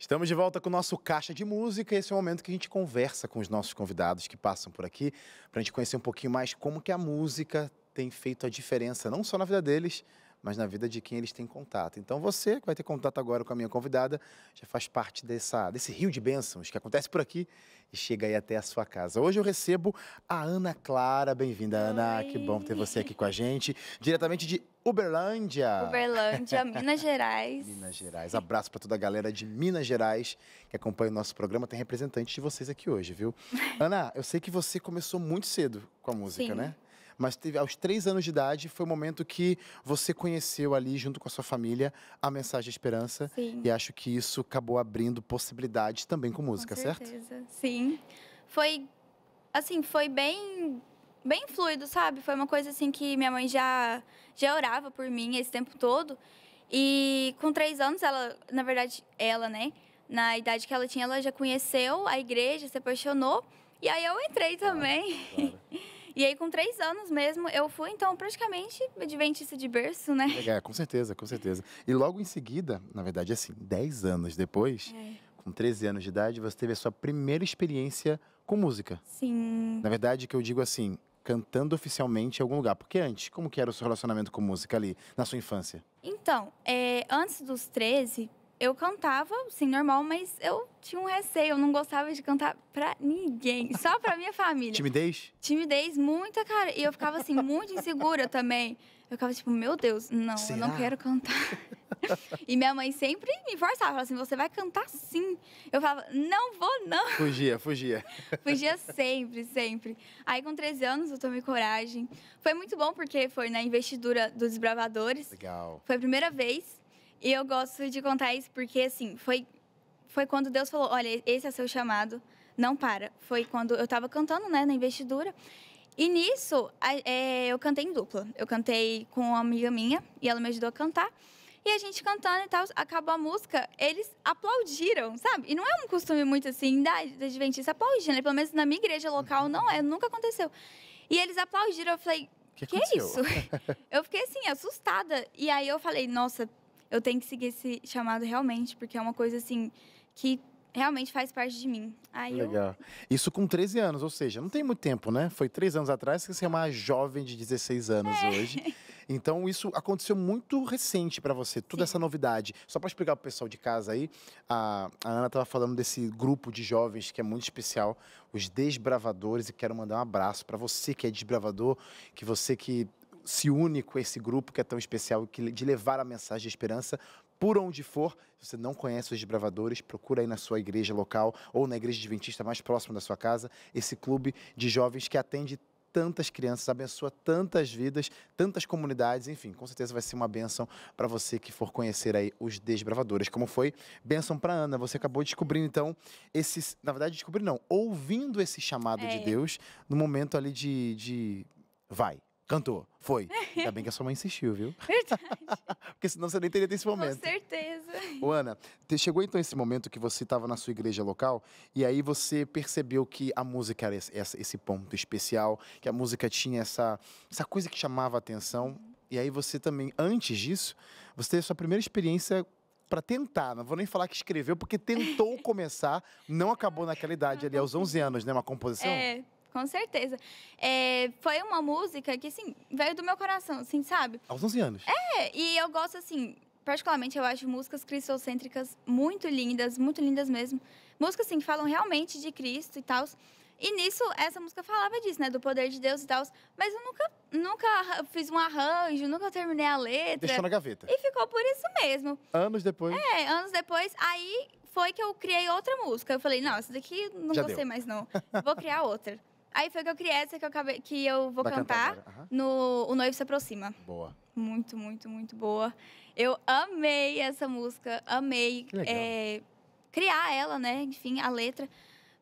Estamos de volta com o nosso Caixa de Música. Esse é o momento que a gente conversa com os nossos convidados que passam por aqui, para a gente conhecer um pouquinho mais como que a música tem feito a diferença, não só na vida deles, mas na vida de quem eles têm contato. Então você que vai ter contato agora com a minha convidada já faz parte dessa, desse rio de bênçãos que acontece por aqui e chega aí até a sua casa. Hoje eu recebo a Ana Clara. Bem-vinda, Ana. Que bom ter você aqui com a gente, diretamente de Uberlândia. Uberlândia, Minas Gerais. Minas Gerais. Abraço para toda a galera de Minas Gerais que acompanha o nosso programa. Tem representante de vocês aqui hoje, viu? Ana, eu sei que você começou muito cedo com a música, Sim. né? Mas teve aos três anos de idade foi o momento que você conheceu ali, junto com a sua família, a mensagem de esperança. Sim. E acho que isso acabou abrindo possibilidades também com música, com certeza. certo? Sim. Foi assim, foi bem bem fluido, sabe? Foi uma coisa assim que minha mãe já já orava por mim esse tempo todo. E com três anos, ela, na verdade, ela, né? Na idade que ela tinha, ela já conheceu a igreja, se apaixonou. E aí eu entrei também. Claro, claro. E aí, com três anos mesmo, eu fui, então, praticamente adventista de berço, né? É, com certeza, com certeza. E logo em seguida, na verdade, assim, dez anos depois, é. com 13 anos de idade, você teve a sua primeira experiência com música. Sim. Na verdade, que eu digo assim, cantando oficialmente em algum lugar. Porque antes, como que era o seu relacionamento com música ali, na sua infância? Então, é, antes dos 13, eu cantava, sim, normal, mas eu tinha um receio, eu não gostava de cantar pra ninguém, só pra minha família. Timidez? Timidez, muita, cara. E eu ficava, assim, muito insegura também. Eu ficava tipo, meu Deus, não, Será? eu não quero cantar. e minha mãe sempre me forçava, falava assim, você vai cantar sim. Eu falava, não vou não. Fugia, fugia. fugia sempre, sempre. Aí com 13 anos eu tomei coragem. Foi muito bom porque foi na investidura dos Bravadores. Legal. Foi a primeira vez e eu gosto de contar isso porque, assim, foi, foi quando Deus falou: olha, esse é seu chamado, não para. Foi quando eu estava cantando, né, na investidura. E nisso, é, eu cantei em dupla. Eu cantei com uma amiga minha e ela me ajudou a cantar. E a gente cantando e tal, acabou a música, eles aplaudiram, sabe? E não é um costume muito assim da, da Adventista aplaudir, né? Pelo menos na minha igreja local não é, nunca aconteceu. E eles aplaudiram, eu falei, que, que é isso? eu fiquei assim, assustada. E aí eu falei, nossa, eu tenho que seguir esse chamado realmente, porque é uma coisa assim que realmente faz parte de mim. Aí Legal. Eu... Isso com 13 anos, ou seja, não tem muito tempo, né? Foi três anos atrás que você é uma jovem de 16 anos é. hoje. Então isso aconteceu muito recente para você, toda Sim. essa novidade. Só para explicar para o pessoal de casa aí, a, a Ana estava falando desse grupo de jovens que é muito especial, os desbravadores, e quero mandar um abraço para você que é desbravador, que você que se une com esse grupo que é tão especial, que, de levar a mensagem de esperança por onde for. Se você não conhece os desbravadores, procura aí na sua igreja local ou na igreja adventista mais próxima da sua casa, esse clube de jovens que atende tantas crianças, abençoa tantas vidas, tantas comunidades, enfim, com certeza vai ser uma bênção para você que for conhecer aí os desbravadores. Como foi bênção para Ana, você acabou descobrindo então esse, na verdade descobrindo não, ouvindo esse chamado é. de Deus no momento ali de, de vai, Cantou. Foi. Ainda bem que a sua mãe insistiu, viu? Verdade. Porque senão você nem teria esse momento. Com certeza. Ô, Ana, chegou então esse momento que você estava na sua igreja local e aí você percebeu que a música era esse, esse ponto especial, que a música tinha essa, essa coisa que chamava a atenção. E aí você também, antes disso, você teve a sua primeira experiência para tentar, não vou nem falar que escreveu, porque tentou começar, não acabou naquela idade ali, aos 11 anos, né? Uma composição. É, com certeza. É, foi uma música que, assim, veio do meu coração, assim, sabe? Aos 11 anos. É, e eu gosto, assim, particularmente eu acho músicas cristocêntricas muito lindas, muito lindas mesmo. Músicas assim que falam realmente de Cristo e tal. E nisso essa música falava disso, né, do poder de Deus e tal, mas eu nunca nunca fiz um arranjo, nunca terminei a letra. Deixou na gaveta. E ficou por isso mesmo. Anos depois. É, anos depois, aí foi que eu criei outra música. Eu falei, não, essa daqui não Já gostei deu. mais não. Vou criar outra. Aí foi que eu criei essa que eu, acabei, que eu vou Vai cantar, cantar uhum. no O Noivo Se Aproxima. Boa. Muito, muito, muito boa. Eu amei essa música, amei é, criar ela, né? Enfim, a letra.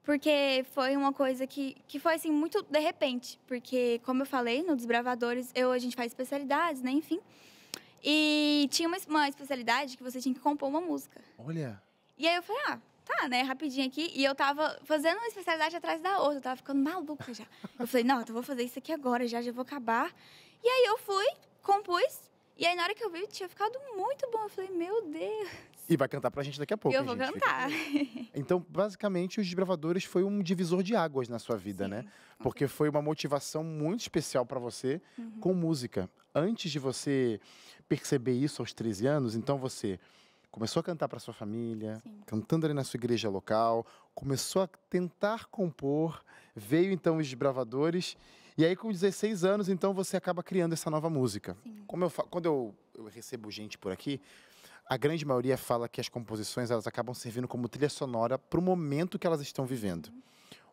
Porque foi uma coisa que, que foi assim, muito de repente. Porque, como eu falei, no Desbravadores eu, a gente faz especialidades, né? Enfim. E tinha uma, uma especialidade que você tinha que compor uma música. Olha. E aí eu falei, ah, tá, né, rapidinho aqui. E eu tava fazendo uma especialidade atrás da outra, eu tava ficando maluca já. Eu falei, não, eu vou fazer isso aqui agora, já, já vou acabar. E aí eu fui, compus, e aí na hora que eu vi, tinha ficado muito bom. Eu falei, meu Deus. E vai cantar pra gente daqui a pouco. Eu hein, vou gente? cantar. Então, basicamente, os desbravadores foi um divisor de águas na sua vida, Sim. né? Porque uhum. foi uma motivação muito especial para você uhum. com música. Antes de você perceber isso aos 13 anos, então você começou a cantar para sua família, Sim. cantando ali na sua igreja local, começou a tentar compor, veio então os desbravadores, e aí com 16 anos, então você acaba criando essa nova música. Sim. Como eu quando eu, eu recebo gente por aqui, a grande maioria fala que as composições elas acabam servindo como trilha sonora para o momento que elas estão vivendo. Uhum.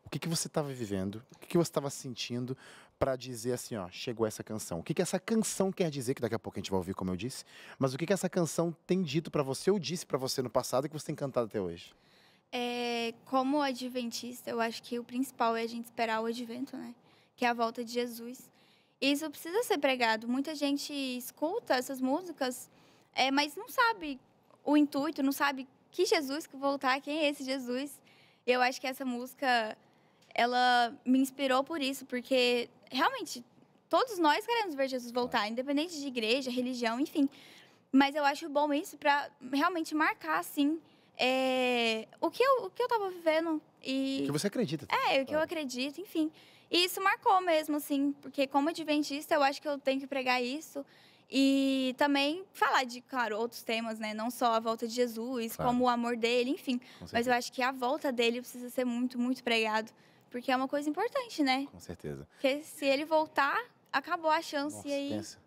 O que, que você estava vivendo, o que, que você estava sentindo, para dizer assim, ó, chegou essa canção. O que, que essa canção quer dizer, que daqui a pouco a gente vai ouvir, como eu disse, mas o que, que essa canção tem dito para você ou disse para você no passado e que você tem cantado até hoje? É, como adventista, eu acho que o principal é a gente esperar o advento, né? Que é a volta de Jesus. E isso precisa ser pregado. Muita gente escuta essas músicas, é, mas não sabe o intuito, não sabe que Jesus que voltar, quem é esse Jesus. Eu acho que essa música ela me inspirou por isso, porque realmente, todos nós queremos ver Jesus voltar, independente de igreja, religião, enfim. Mas eu acho bom isso para realmente marcar, assim, é, o, que eu, o que eu tava vivendo. E, o que você acredita. É, o que eu acredito, enfim. E isso marcou mesmo, assim, porque como adventista, eu acho que eu tenho que pregar isso. E também falar de, claro, outros temas, né? Não só a volta de Jesus, claro. como o amor dele, enfim. Mas eu acho que a volta dele precisa ser muito, muito pregado. Porque é uma coisa importante, né? Com certeza. Porque se ele voltar, acabou a chance Nossa, e aí pensa.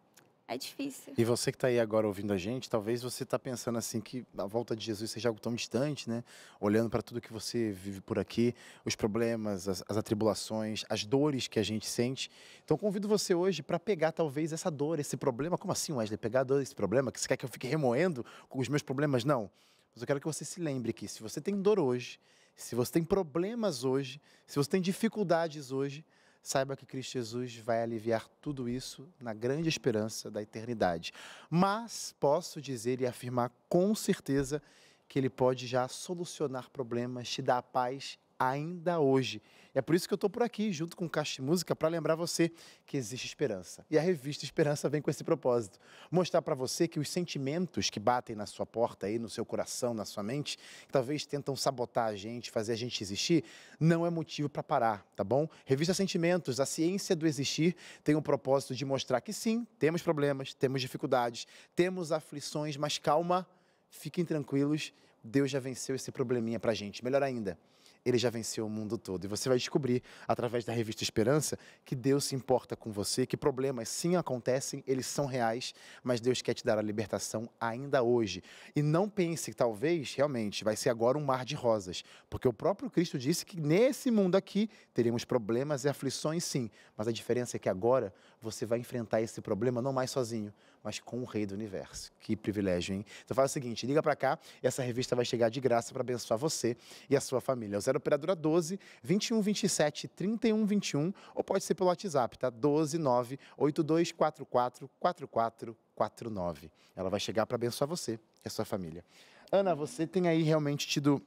é difícil. E você que está aí agora ouvindo a gente, talvez você está pensando assim que a volta de Jesus seja algo tão distante, né? Olhando para tudo que você vive por aqui, os problemas, as, as atribulações, as dores que a gente sente. Então convido você hoje para pegar talvez essa dor, esse problema. Como assim, Wesley? Pegar a dor, esse problema? Que você quer que eu fique remoendo com os meus problemas? Não. Mas eu quero que você se lembre que se você tem dor hoje, se você tem problemas hoje, se você tem dificuldades hoje, saiba que Cristo Jesus vai aliviar tudo isso na grande esperança da eternidade. Mas posso dizer e afirmar com certeza que Ele pode já solucionar problemas, te dar a paz ainda hoje. é por isso que eu estou por aqui, junto com o Caixa Música, para lembrar você que existe esperança. E a revista Esperança vem com esse propósito: mostrar para você que os sentimentos que batem na sua porta, aí, no seu coração, na sua mente, que talvez tentam sabotar a gente, fazer a gente existir, não é motivo para parar, tá bom? Revista Sentimentos, a ciência do existir, tem o propósito de mostrar que sim, temos problemas, temos dificuldades, temos aflições, mas calma, fiquem tranquilos. Deus já venceu esse probleminha para gente. Melhor ainda, ele já venceu o mundo todo. E você vai descobrir, através da revista Esperança, que Deus se importa com você, que problemas sim acontecem, eles são reais, mas Deus quer te dar a libertação ainda hoje. E não pense que talvez, realmente, vai ser agora um mar de rosas, porque o próprio Cristo disse que nesse mundo aqui teremos problemas e aflições sim, mas a diferença é que agora você vai enfrentar esse problema não mais sozinho, mas com o rei do universo. Que privilégio, hein? Então faz o seguinte, liga para cá e essa revista vai chegar de graça para abençoar você e a sua família. É o 0 operadora 12 21 27 31 21 ou pode ser pelo WhatsApp, tá? 12 9 82 44 44 49. Ela vai chegar para abençoar você e a sua família. Ana, você tem aí realmente tido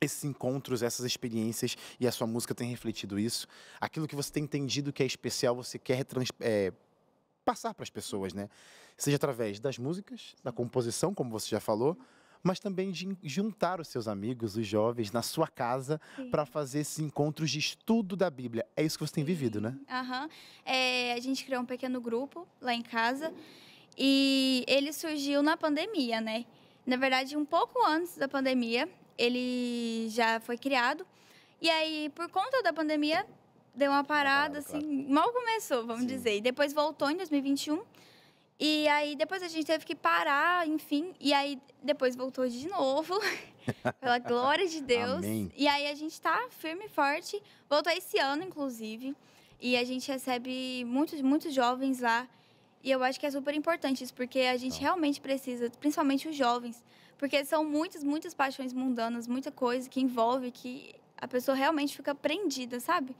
esses encontros, essas experiências e a sua música tem refletido isso. Aquilo que você tem entendido que é especial, você quer é, passar para as pessoas, né? Seja através das músicas, da composição, como você já falou, mas também de juntar os seus amigos, os jovens, na sua casa para fazer esses encontros de estudo da Bíblia. É isso que você tem Sim. vivido, né? Aham. É, a gente criou um pequeno grupo lá em casa e ele surgiu na pandemia, né? Na verdade, um pouco antes da pandemia, ele já foi criado. E aí, por conta da pandemia, deu uma parada, ah, claro. assim, mal começou, vamos Sim. dizer. E depois voltou em 2021. E aí depois a gente teve que parar, enfim. E aí depois voltou de novo, pela glória de Deus. Amém. E aí a gente tá firme e forte. Voltou esse ano, inclusive. E a gente recebe muitos, muitos jovens lá. E eu acho que é super importante isso, porque a gente então. realmente precisa, principalmente os jovens. Porque são muitas, muitas paixões mundanas, muita coisa que envolve, que a pessoa realmente fica prendida, sabe?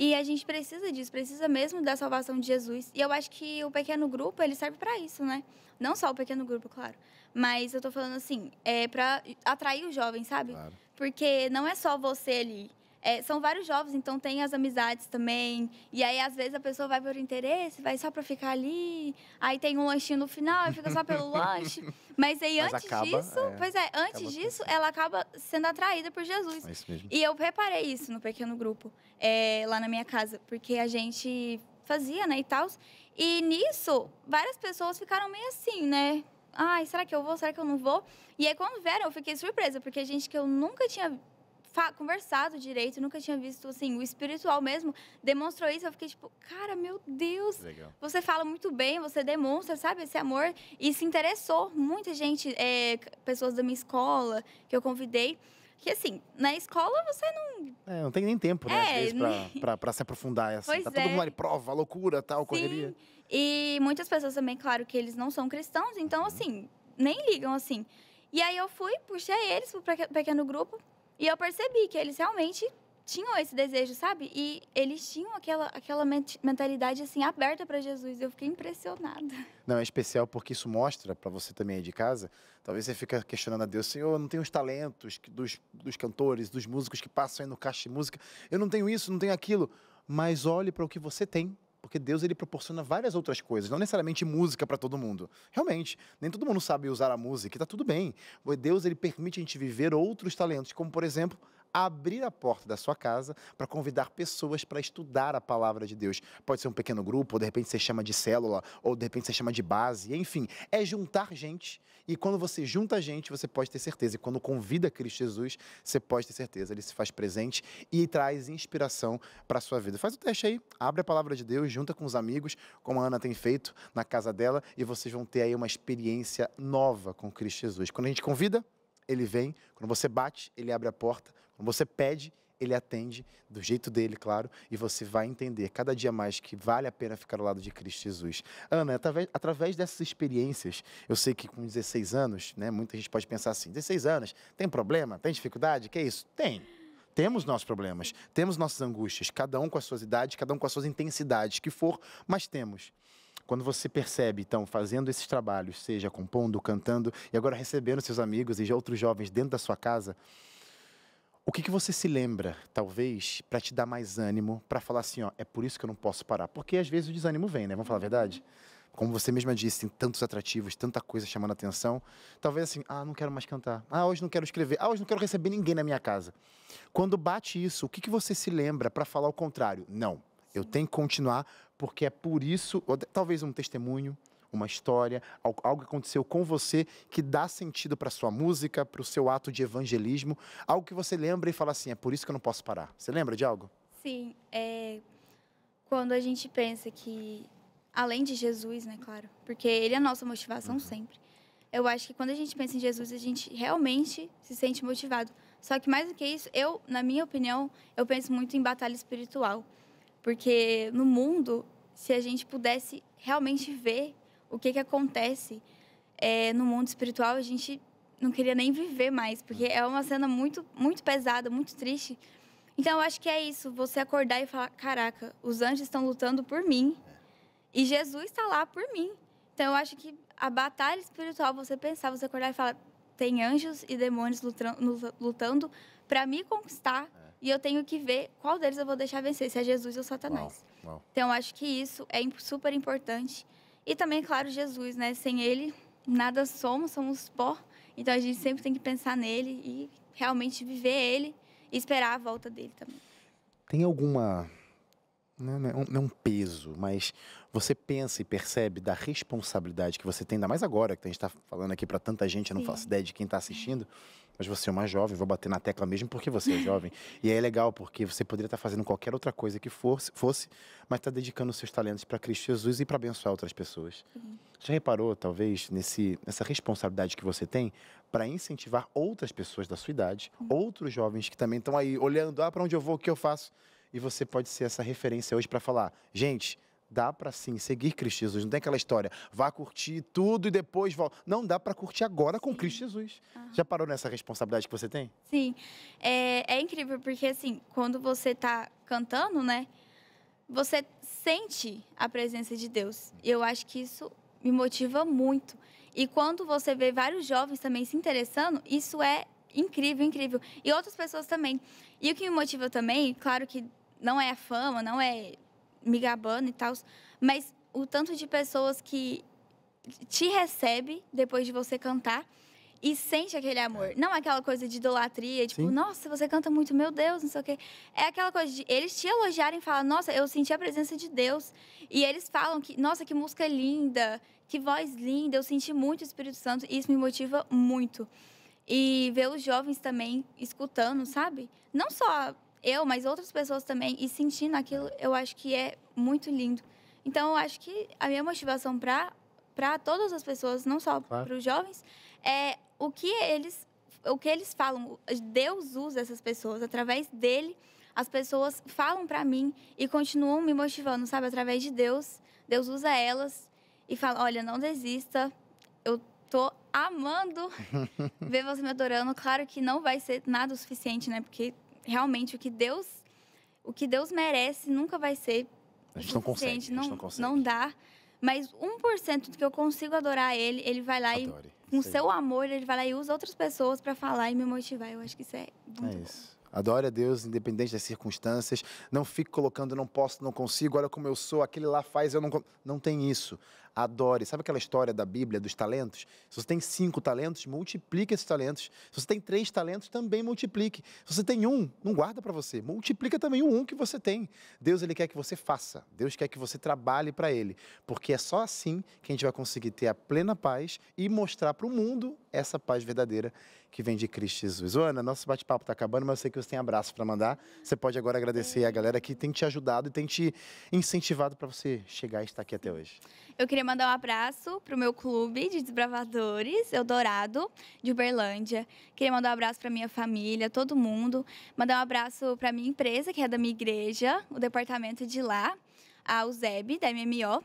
E a gente precisa disso, precisa mesmo da salvação de Jesus. E eu acho que o pequeno grupo, ele serve para isso, né? Não só o pequeno grupo, claro. Mas eu tô falando assim, é para atrair os jovens, sabe? Claro. Porque não é só você ali é, são vários jovens, então tem as amizades também. E aí, às vezes, a pessoa vai por interesse, vai só para ficar ali. Aí tem um lanchinho no final e fica só pelo lanche. Mas aí, Mas antes acaba, disso, é, pois é, antes disso, assim. ela acaba sendo atraída por Jesus. É isso mesmo. E eu preparei isso no pequeno grupo, é, lá na minha casa, porque a gente fazia, né, e tal. E nisso, várias pessoas ficaram meio assim, né? Ai, será que eu vou? Será que eu não vou? E aí, quando vieram, eu fiquei surpresa, porque gente que eu nunca tinha conversado direito, nunca tinha visto assim, o espiritual mesmo demonstrou isso, eu fiquei tipo, cara, meu Deus. Legal. Você fala muito bem, você demonstra, sabe, esse amor e se interessou muita gente, é, pessoas da minha escola que eu convidei. Que assim, na escola você não. É, não tem nem tempo, né? É, às vezes, pra, pra, pra se aprofundar. Assim. Pois tá todo é. mundo ali, prova, loucura, tal, Sim. correria. E muitas pessoas também, claro, que eles não são cristãos, então, uhum. assim, nem ligam assim. E aí eu fui, puxei eles pro pequeno grupo, e eu percebi que eles realmente tinham esse desejo, sabe? E eles tinham aquela, aquela mentalidade assim aberta para Jesus. Eu fiquei impressionada. Não, é especial porque isso mostra para você também aí de casa. Talvez você fica questionando a Deus, Senhor, eu não tenho os talentos dos, dos cantores, dos músicos que passam aí no caixa de música. Eu não tenho isso, não tenho aquilo. Mas olhe para o que você tem porque Deus ele proporciona várias outras coisas, não necessariamente música para todo mundo. Realmente, nem todo mundo sabe usar a música, e tá tudo bem. Deus ele permite a gente viver outros talentos, como por exemplo abrir a porta da sua casa para convidar pessoas para estudar a palavra de Deus. Pode ser um pequeno grupo, ou de repente você chama de célula, ou de repente você chama de base, enfim, é juntar gente. E quando você junta gente, você pode ter certeza. E quando convida Cristo Jesus, você pode ter certeza. Ele se faz presente e traz inspiração para a sua vida. Faz o teste aí, abre a palavra de Deus, junta com os amigos, como a Ana tem feito na casa dela, e vocês vão ter aí uma experiência nova com Cristo Jesus. Quando a gente convida, ele vem. Quando você bate, ele abre a porta. Você pede, ele atende do jeito dele, claro, e você vai entender cada dia mais que vale a pena ficar ao lado de Cristo Jesus. Ana, através, através dessas experiências, eu sei que com 16 anos, né, muita gente pode pensar assim: 16 anos, tem problema? Tem dificuldade? Que é isso? Tem. Temos nossos problemas, temos nossas angústias, cada um com as suas idades, cada um com as suas intensidades, que for, mas temos quando você percebe, então, fazendo esses trabalhos, seja compondo, cantando, e agora recebendo seus amigos e outros jovens dentro da sua casa, o que, que você se lembra, talvez, para te dar mais ânimo, para falar assim, ó, é por isso que eu não posso parar? Porque às vezes o desânimo vem, né? Vamos falar a uhum. verdade? Como você mesma disse, tem tantos atrativos, tanta coisa chamando a atenção. Talvez assim, ah, não quero mais cantar. Ah, hoje não quero escrever. Ah, hoje não quero receber ninguém na minha casa. Quando bate isso, o que, que você se lembra para falar o contrário? Não, eu tenho que continuar porque é por isso, talvez um testemunho, uma história, algo que aconteceu com você que dá sentido para sua música, para o seu ato de evangelismo, algo que você lembra e fala assim, é por isso que eu não posso parar. Você lembra de algo? Sim, é quando a gente pensa que além de Jesus, né, claro, porque ele é a nossa motivação uhum. sempre. Eu acho que quando a gente pensa em Jesus, a gente realmente se sente motivado. Só que mais do que isso, eu, na minha opinião, eu penso muito em batalha espiritual, porque no mundo, se a gente pudesse realmente ver o que, que acontece é, no mundo espiritual, a gente não queria nem viver mais, porque é uma cena muito, muito pesada, muito triste. Então, eu acho que é isso, você acordar e falar: caraca, os anjos estão lutando por mim e Jesus está lá por mim. Então, eu acho que a batalha espiritual, você pensar, você acordar e falar: tem anjos e demônios lutando, lutando para me conquistar é. e eu tenho que ver qual deles eu vou deixar vencer, se é Jesus ou Satanás. Uau, uau. Então, eu acho que isso é super importante. E também, é claro, Jesus, né? Sem ele, nada somos, somos pó. Então a gente sempre tem que pensar nele e realmente viver ele e esperar a volta dele também. Tem alguma não é né, né, um peso, mas você pensa e percebe da responsabilidade que você tem, ainda mais agora que a gente está falando aqui para tanta gente, eu não Sim. faço ideia de quem está assistindo. Sim mas você é uma mais jovem, vou bater na tecla mesmo porque você é jovem. e é legal, porque você poderia estar fazendo qualquer outra coisa que fosse, fosse mas está dedicando seus talentos para Cristo Jesus e para abençoar outras pessoas. Uhum. Já reparou, talvez, nesse, nessa responsabilidade que você tem para incentivar outras pessoas da sua idade, uhum. outros jovens que também estão aí olhando, ah, para onde eu vou, o que eu faço? E você pode ser essa referência hoje para falar, gente, Dá para sim seguir Cristo Jesus. Não tem aquela história, vá curtir tudo e depois volta. Não, dá para curtir agora com Cristo Jesus. Ah. Já parou nessa responsabilidade que você tem? Sim. É, é incrível, porque assim, quando você está cantando, né? Você sente a presença de Deus. Eu acho que isso me motiva muito. E quando você vê vários jovens também se interessando, isso é incrível, incrível. E outras pessoas também. E o que me motiva também, claro que não é a fama, não é me gabando e tal, mas o tanto de pessoas que te recebe depois de você cantar e sente aquele amor. Não aquela coisa de idolatria, tipo, Sim. nossa, você canta muito, meu Deus, não sei o quê. É aquela coisa de eles te elogiarem e falar, nossa, eu senti a presença de Deus. E eles falam que, nossa, que música linda, que voz linda, eu senti muito o Espírito Santo e isso me motiva muito. E ver os jovens também escutando, sabe? Não só eu, mas outras pessoas também, e sentindo aquilo, eu acho que é muito lindo. Então, eu acho que a minha motivação para para todas as pessoas, não só claro. para os jovens, é o que eles o que eles falam. Deus usa essas pessoas através dele. As pessoas falam para mim e continuam me motivando, sabe, através de Deus. Deus usa elas e fala: "Olha, não desista. Eu tô amando ver você me adorando. Claro que não vai ser nada o suficiente, né? Porque realmente o que Deus o que Deus merece nunca vai ser a gente não consegue, a gente não, consegue. não dá. Mas 1% do que eu consigo adorar ele, ele vai lá Adore. e com Sei. seu amor, ele vai lá e usa outras pessoas para falar e me motivar. Eu acho que isso é muito é isso. Bom. Adore a Deus, independente das circunstâncias. Não fique colocando, não posso, não consigo, olha como eu sou, aquele lá faz, eu não. Não tem isso adore. Sabe aquela história da Bíblia dos talentos? Se você tem cinco talentos, multiplique esses talentos. Se você tem três talentos, também multiplique. Se você tem um, não guarda para você. Multiplica também o um que você tem. Deus ele quer que você faça. Deus quer que você trabalhe para Ele, porque é só assim que a gente vai conseguir ter a plena paz e mostrar para o mundo essa paz verdadeira que vem de Cristo Jesus. Ô, Ana, nosso bate-papo está acabando, mas eu sei que você tem abraço para mandar. Você pode agora agradecer a galera que tem te ajudado e tem te incentivado para você chegar e estar aqui até hoje. Eu queria mandar um abraço pro meu clube de desbravadores, Eldorado, de Uberlândia. Queria mandar um abraço pra minha família, todo mundo. Mandar um abraço pra minha empresa, que é da minha igreja, o departamento de lá, a USEB, da MMO.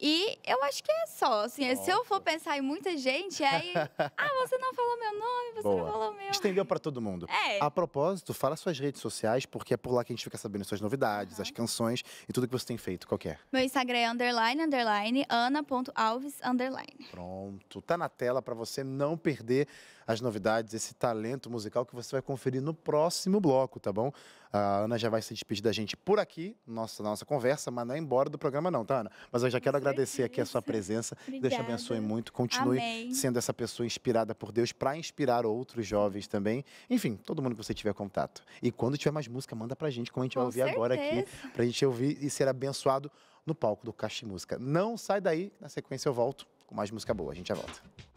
E eu acho que é só, assim, Nossa. É, se eu for pensar em muita gente, aí, ah, você não falou meu nome, você Boa. não falou meu. Estendeu para todo mundo. É. A propósito, fala suas redes sociais, porque é por lá que a gente fica sabendo suas novidades, uhum. as canções e tudo que você tem feito, qualquer. É? Meu Instagram é underline, underline, ana.alves, underline. Pronto, tá na tela para você não perder as novidades, esse talento musical que você vai conferir no próximo bloco, tá bom? A Ana já vai se despedir da gente por aqui, nossa, nossa conversa, mas não é embora do programa, não, tá, Ana? Mas eu já quero agradecer aqui a sua presença. Deus te abençoe muito. Continue Amém. sendo essa pessoa inspirada por Deus para inspirar outros jovens também. Enfim, todo mundo que você tiver contato. E quando tiver mais música, manda pra gente, como a gente Com vai ouvir certeza. agora aqui, pra gente ouvir e ser abençoado no palco do Caixa Música. Não sai daí, na sequência eu volto com mais música boa. A gente já volta.